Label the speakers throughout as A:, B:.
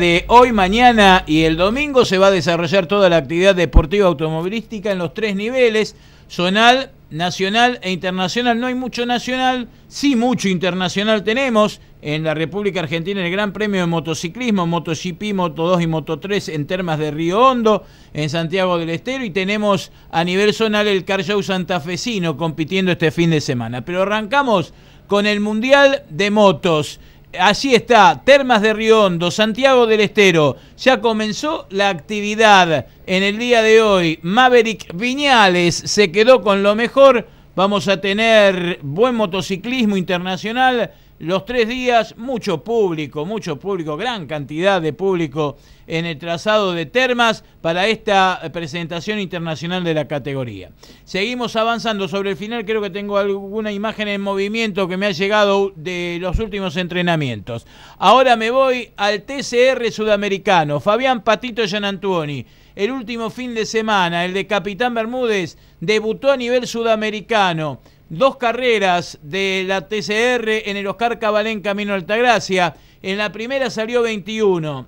A: de hoy, mañana y el domingo se va a desarrollar toda la actividad deportiva automovilística en los tres niveles, zonal, nacional e internacional. No hay mucho nacional, sí mucho internacional tenemos en la República Argentina el Gran Premio de Motociclismo, MotoGP, Moto2 y Moto3 en Termas de Río Hondo, en Santiago del Estero, y tenemos a nivel zonal el Car Show santafesino compitiendo este fin de semana. Pero arrancamos con el Mundial de Motos. Así está, Termas de Riondo, Santiago del Estero. Ya comenzó la actividad en el día de hoy. Maverick Viñales se quedó con lo mejor. Vamos a tener buen motociclismo internacional los tres días, mucho público, mucho público, gran cantidad de público en el trazado de termas para esta presentación internacional de la categoría. Seguimos avanzando sobre el final, creo que tengo alguna imagen en movimiento que me ha llegado de los últimos entrenamientos. Ahora me voy al TCR sudamericano, Fabián Patito Gianantuoni. El último fin de semana, el de Capitán Bermúdez, debutó a nivel sudamericano dos carreras de la TCR en el Oscar Cabalén Camino Altagracia. En la primera salió 21.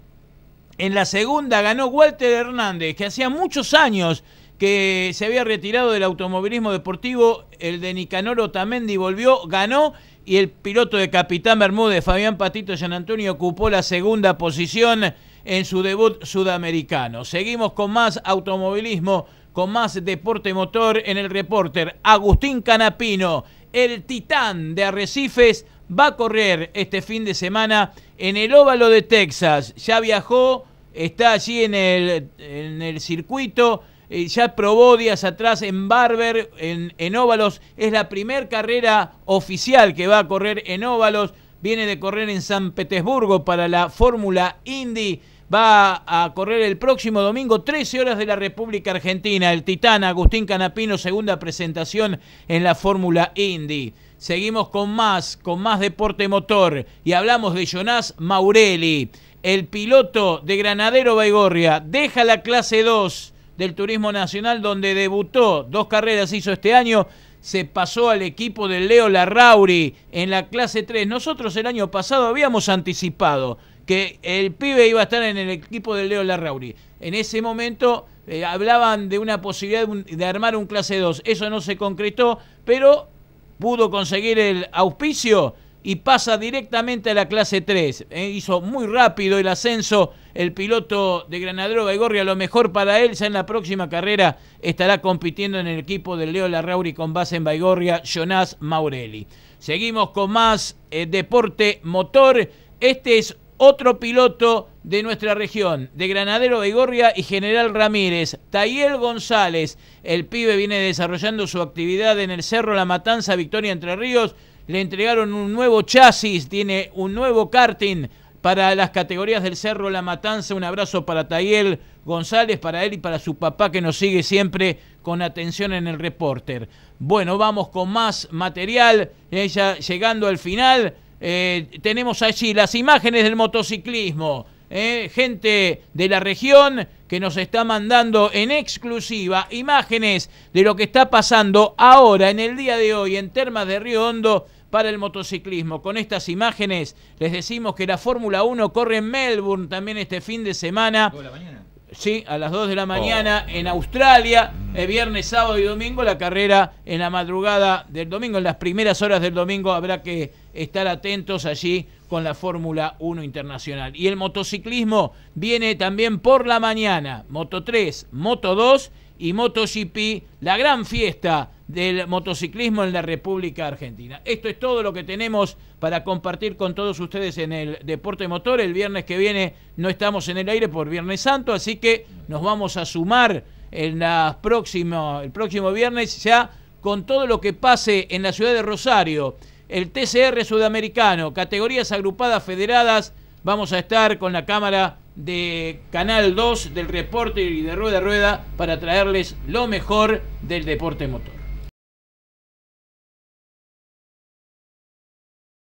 A: En la segunda ganó Walter Hernández, que hacía muchos años que se había retirado del automovilismo deportivo. El de Nicanor Otamendi volvió, ganó y el piloto de Capitán Bermúdez, Fabián Patito San Antonio, ocupó la segunda posición en su debut sudamericano. Seguimos con más automovilismo con más deporte motor en el reporter Agustín Canapino, el titán de Arrecifes, va a correr este fin de semana en el óvalo de Texas. Ya viajó, está allí en el, en el circuito, eh, ya probó días atrás en Barber, en, en óvalos. Es la primer carrera oficial que va a correr en óvalos. Viene de correr en San Petersburgo para la Fórmula Indy va a correr el próximo domingo, 13 horas de la República Argentina. El titán Agustín Canapino, segunda presentación en la Fórmula Indy. Seguimos con más, con más deporte motor y hablamos de Jonás Maurelli. El piloto de Granadero Baigorria deja la clase 2 del Turismo Nacional donde debutó, dos carreras hizo este año, se pasó al equipo de Leo Larrauri en la clase 3. Nosotros el año pasado habíamos anticipado que el pibe iba a estar en el equipo de Leo Larrauri. En ese momento eh, hablaban de una posibilidad de, armar un clase 2. Eso no se concretó, pero pudo conseguir el auspicio y pasa directamente a la clase 3. Eh, hizo muy rápido el ascenso el piloto de Granadero Baigorria, lo mejor para él, ya en la próxima carrera estará compitiendo en el equipo de Leo Larrauri con base en Baigorria, Jonás Maurelli. Seguimos con más eh, deporte motor. Este es otro piloto de nuestra región, de Granadero Gorria y General Ramírez, Tayel González. El pibe viene desarrollando su actividad en el Cerro La Matanza, Victoria Entre Ríos. Le entregaron un nuevo chasis, tiene un nuevo karting para las categorías del Cerro La Matanza. Un abrazo para Tayel González, para él y para su papá que nos sigue siempre con atención en el reporter. Bueno, vamos con más material, ella llegando al final eh, tenemos allí las imágenes del motociclismo. Eh, gente de la región que nos está mandando en exclusiva imágenes de lo que está pasando ahora, en el día de hoy, en Termas de Río Hondo para el motociclismo. Con estas imágenes les decimos que la Fórmula 1 corre en Melbourne también este fin de semana. Sí, a las 2 de la mañana oh, en Australia, mm. el viernes, sábado y domingo, la carrera en la madrugada del domingo, en las primeras horas del domingo habrá que estar atentos allí con la Fórmula 1 Internacional. Y el motociclismo viene también por la mañana, Moto 3, Moto 2 y MotoGP, la gran fiesta del motociclismo en la República Argentina. Esto es todo lo que tenemos para compartir con todos ustedes en el Deporte Motor. El viernes que viene no estamos en el aire por Viernes Santo, así que nos vamos a sumar en el próximo viernes ya con todo lo que pase en la ciudad de Rosario. El TCR sudamericano, categorías agrupadas federadas, vamos a estar con la cámara de Canal 2 del reporte y de Rueda a Rueda para traerles lo mejor del deporte motor.